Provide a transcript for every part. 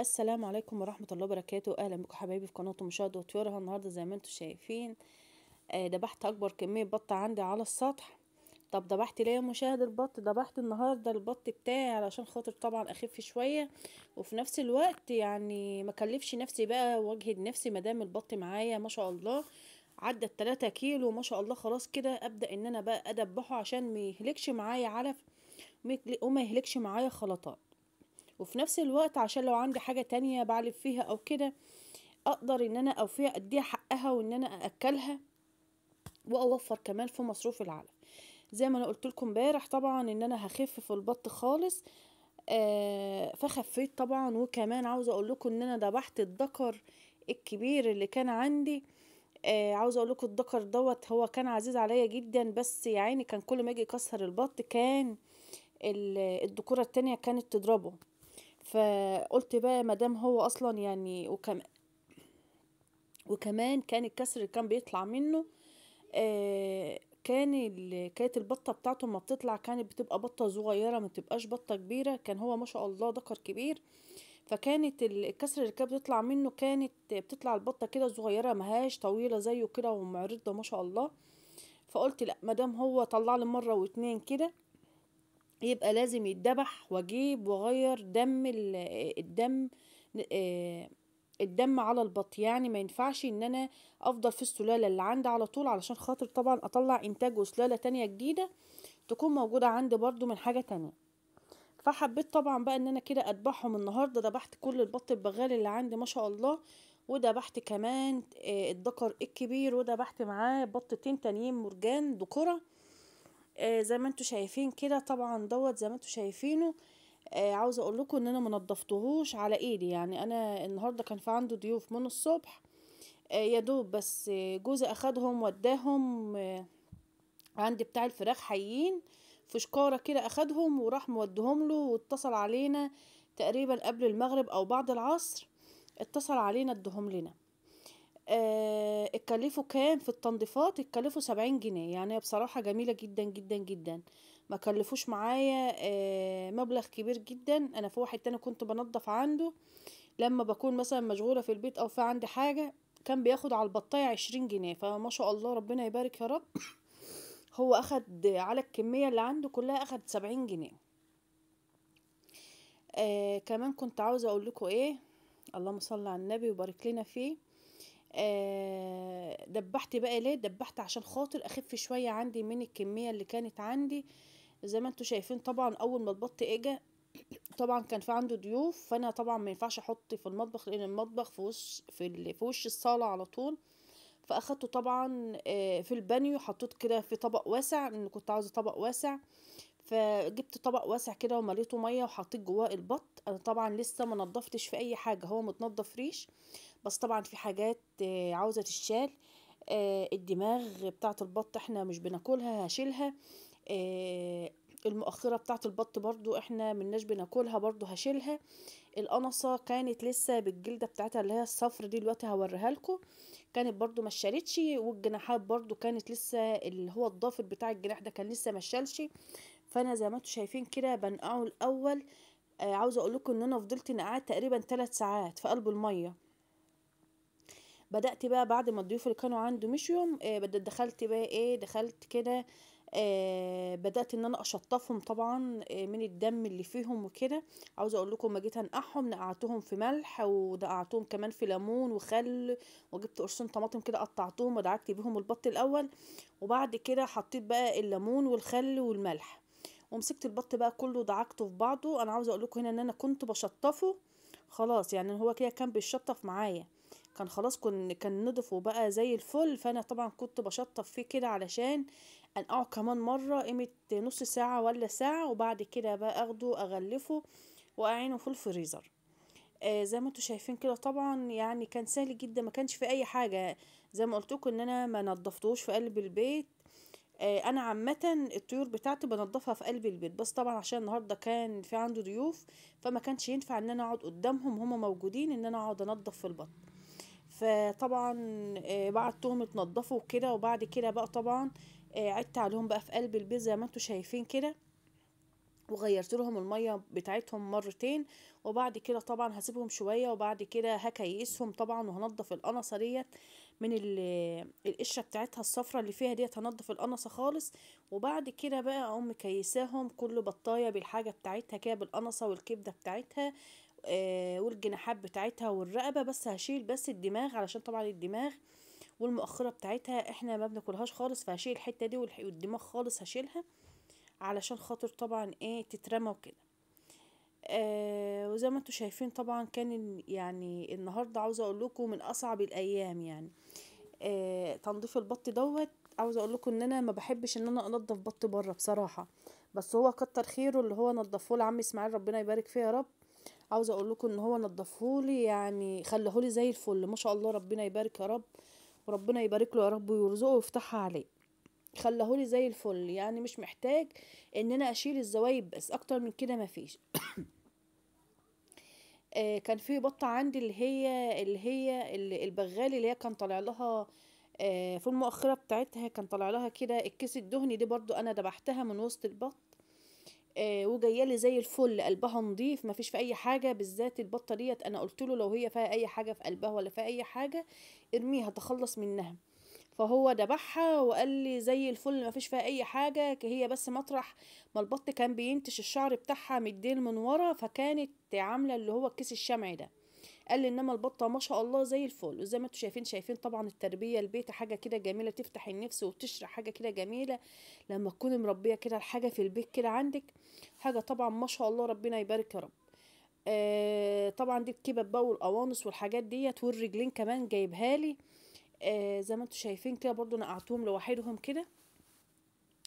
السلام عليكم ورحمة الله وبركاته أهلا بكم حبايبي في قناة مشاهدة وطيارها النهاردة زي ما انتم شايفين آه، دبحت أكبر كمية بط عندي على السطح طب دبحت ليه يا مشاهد البط دبحت النهاردة البط بتاعي علشان خاطر طبعا أخف شوية وفي نفس الوقت يعني ما كلفش نفسي بقى واجهد نفسي مدام البط معايا ما شاء الله عدى التلاتة كيلو ما شاء الله خلاص كده أبدأ إن أنا بقى أدبحه عشان ما يهلكش معايا علف وما يهلكش معايا خلطات وفي نفس الوقت عشان لو عندي حاجة تانية بعلب فيها او كده اقدر ان انا اوفيها اديها حقها وان انا اكلها واوفر كمان في مصروف العلف زي ما انا قلت لكم امبارح طبعا ان انا هخفف البط خالص آه فخفيت طبعا وكمان عاوز اقول لكم ان انا دبحت الدكر الكبير اللي كان عندي آه عاوز اقول لكم الدكر دوت هو كان عزيز عليا جدا بس يعني كان كل ما يجي يكسر البط كان الدكوره التانية كانت تضربه فقلت بقى دام هو اصلا يعني وكمان وكمان كان الكسر اللي كان بيطلع منه آه كان كانت البطه بتاعته ما بتطلع كانت بتبقى بطه صغيره ما تبقاش بطه كبيره كان هو ما شاء الله ذكر كبير فكانت الكسر اللي كانت بتطلع منه كانت بتطلع البطه كده صغيره هاش طويله زيه كده ومعرضه ما شاء الله فقلت لا دام هو طلع لي مره واتنين كده يبقى لازم يتذبح واجيب واغير دم الدم الدم على البط يعني ما ينفعش ان انا افضل في السلاله اللي عندي على طول علشان خاطر طبعا اطلع انتاج وسلاله تانية جديده تكون موجوده عندي برضو من حاجه تانية فحبيت طبعا بقى ان انا كده اذبحهم النهارده ذبحت كل البط البغال اللي عندي ما شاء الله وذبحت كمان الدكر الكبير وذبحت معاه بطتين تانيين مرجان ذكره آه، زي ما انتوا شايفين كده طبعا دوت زي ما انتوا شايفينه آه عاوزه اقول لكم ان انا منضفتهوش على ايدي يعني انا النهارده كان في عنده ضيوف من الصبح آه يا دوب بس جوزي اخدهم وداهم آه عندي بتاع الفراخ حيين في شكاره كده اخدهم وراح مودهم له واتصل علينا تقريبا قبل المغرب او بعد العصر اتصل علينا ادهم لنا اتكلفوا آه، كام في التنظيفات اتكلفوا سبعين جنيه يعني بصراحة جميلة جدا جدا جدا ما كلفوش معايا آه، مبلغ كبير جدا انا في واحد تاني كنت بنضف عنده لما بكون مثلا مشغولة في البيت او في عندي حاجة كان بياخد على البطاية عشرين جنيه فما شاء الله ربنا يبارك يا رب هو اخد على الكمية اللي عنده كلها اخد سبعين جنيه آه كمان كنت عاوزة اقول لكم ايه اللهم صل على النبي وبارك لنا فيه آه، دبحت بقى ليه دبحت عشان خاطر اخف شويه عندي من الكميه اللي كانت عندي زي ما انتوا شايفين طبعا اول ما البط اجى طبعا كان في عنده ضيوف فانا طبعا ما ينفعش احط في المطبخ لان المطبخ في وش في, في وش الصاله على طول فاخدته طبعا آه، في البانيو حطيت كده في طبق واسع لان كنت عاوزه طبق واسع فجبت طبق واسع كده ومليته ميه وحطيت جواه البط انا طبعا لسه ما نضفتش في اي حاجه هو متنضف ريش بس طبعا في حاجات آه، عاوزة تشال آه، الدماغ بتاعة البط احنا مش بناكلها هشيلها آه، المؤخرة بتاعة البط برضو احنا مناش بناكلها برضو هشيلها القنصة كانت لسه بالجلدة بتاعتها اللي هي الصفر دي الوقت هوريها لكم كانت برضو مشالتش والجناحات برضو كانت لسه اللي هو الضافر بتاع الجناح ده كان لسه مشالش فانا زي ما انتم شايفين كده بنقعه الاول عاوز اقول لكم ان انا فضلت نقعد تقريبا ثلاث ساعات في قلب الميه بدات بقى بعد ما الضيوف اللي كانوا عنده مشيوا آه، بدات دخلت بقى ايه دخلت كده آه، بدات ان انا اشطفهم طبعا آه، من الدم اللي فيهم وكده عاوزه اقول لكم ما جيت انقعهم نقعتهم في ملح ودقعتهم كمان في ليمون وخل وجبت قرصين طماطم كده قطعتهم ودعكت بيهم البط الاول وبعد كده حطيت بقى الليمون والخل والملح ومسكت البط بقى كله دعكته في بعضه انا عاوزه اقول لكم هنا ان انا كنت بشطفه خلاص يعني هو كده كان بيشطف معايا كان خلاص كن كان نضفه بقى زي الفل فانا طبعا كنت بشطف فيه كده علشان انقعه كمان مره قيمه نص ساعه ولا ساعه وبعد كده بقى اخده اغلفه واعينه في الفريزر آه زي ما انتم شايفين كده طبعا يعني كان سهل جدا ما كانش في اي حاجه زي ما قلتوكم ان انا ما نضفتوش في قلب البيت آه انا عامه الطيور بتاعتي بنضفها في قلب البيت بس طبعا عشان النهارده كان في عنده ضيوف فما كانش ينفع ان انا اقعد قدامهم هما موجودين ان انا اقعد انضف في البط فطبعا آه، بعد اتنضفوا كده وبعد كده بقى طبعا آه، عدت عليهم بقى في قلب البيت زي ما انتم شايفين كده وغيرت لهم الميه بتاعتهم مرتين وبعد كده طبعا هسيبهم شويه وبعد كده هكيسهم طبعا وهنضف القنصه ديت من آه، القشره بتاعتها الصفرة اللي فيها ديت هنضف القنصه خالص وبعد كده بقى اقوم مكيساهم كل بطايه بالحاجه بتاعتها كده بالقنصه والكبده بتاعتها آه، والجناحات بتاعتها والرقبة بس هشيل بس الدماغ علشان طبعا الدماغ والمؤخرة بتاعتها احنا ما بناكلهاش خالص فهشيل الحتة دي والدماغ خالص هشيلها علشان خاطر طبعا ايه تترمى وكده آه وزي ما انتم شايفين طبعا كان يعني النهاردة عاوز اقول لكم من اصعب الايام يعني آه تنظيف البط دوت عاوز اقول لكم ان انا ما بحبش ان انا انضف بط بره بصراحة بس هو كتر خيره اللي هو نضفه لعم اسماعيل ربنا يبارك فيه يا رب عاوزه اقول لكم ان هو نضفهولي يعني خلهولي زي الفل ما شاء الله ربنا يبارك يا رب وربنا يبارك له يا رب ويرزقه ويفتحها عليه خلهولي زي الفل يعني مش محتاج ان انا اشيل الزوايب بس اكتر من كده مفيش آه كان في بطة عندي اللي هي اللي هي البغال اللي هي كان طالع لها آه في المؤخرة بتاعتها كان طالع لها كده الكيس الدهني دي برضو انا دبحتها من وسط البط آه، وجايه لي زي الفل قلبها نضيف مفيش في اي حاجه بالذات البطه ديت انا قلت له لو هي فيها اي حاجه في قلبها ولا فيها اي حاجه ارميها تخلص منها فهو دبحها وقال لي زي الفل مفيش فيها اي حاجه هي بس مطرح ما البط كان بينتش الشعر بتاعها مدين من ورا فكانت عامله اللي هو الكيس الشمعي ده قال لي انما البطه ما شاء الله زي الفل وزي ما انتم شايفين شايفين طبعا التربيه البيت حاجه كده جميله تفتح النفس وتشرح حاجه كده جميله لما تكون مربيه كده الحاجه في البيت كده عندك حاجه طبعا ما شاء الله ربنا يبارك يا رب آه طبعا دي الكبب بقى والقوانص والحاجات ديت والرجلين كمان جايبها لي آه زي ما انتم شايفين كده برضو نقعتهم لوحدهم كده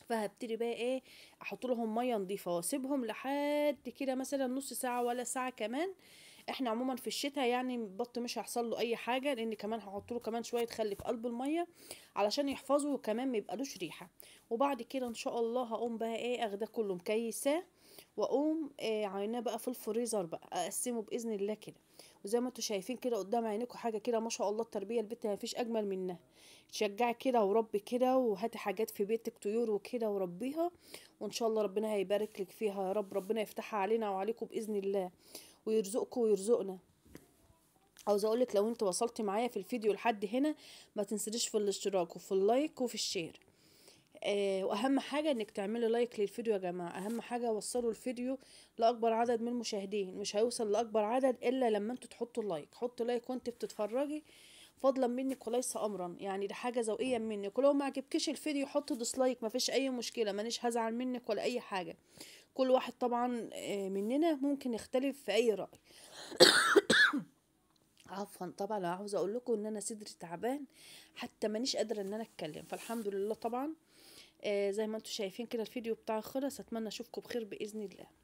فهبتدي بقى ايه احط لهم ميه نظيفه واسيبهم لحد كده مثلا نص ساعه ولا ساعه كمان آه احنا عموما في الشتاء يعني البط مش هيحصل له اي حاجه لان كمان هحط له كمان شويه خل في قلب الميه علشان يحفظه وكمان ما يبقالوش ريحه وبعد كده ان شاء الله هقوم بقى ايه اخده كله مكيساه واقوم ايه عيناه بقى في الفريزر بقى اقسمه باذن الله كده وزي ما انتم شايفين كده قدام عينيكم حاجه كده ما شاء الله التربيه البيت ما فيش اجمل منها تشجعي كده وربي كده وهاتي حاجات في بيتك طيور وكده وربيها وان شاء الله ربنا هيبارك لك فيها يا رب ربنا يفتحها علينا وعليكم باذن الله ويرزقكم ويرزقنا عاوزه اقولك لو انت وصلت معايا في الفيديو لحد هنا ما تنسليش في الاشتراك وفي اللايك وفي الشير آه واهم حاجه انك تعملي لايك للفيديو يا جماعه اهم حاجه وصلوا الفيديو لاكبر عدد من المشاهدين مش هيوصل لاكبر عدد الا لما انتوا تحطوا اللايك حطوا لايك وانت بتتفرجي فضلا منك وليس امرا يعني دي حاجه ذوقيه منك ولو ما عجبكش الفيديو حطوا ديسلايك مفيش اي مشكله مانيش هزعل منك ولا اي حاجه كل واحد طبعا آه، مننا ممكن يختلف في اي راي عفوا طبعا انا عاوزه اقول لكم ان انا صدري تعبان حتى مانيش قادره ان انا اتكلم فالحمد لله طبعا آه، زي ما انتم شايفين كده الفيديو بتاعي خلص اتمنى اشوفكم بخير باذن الله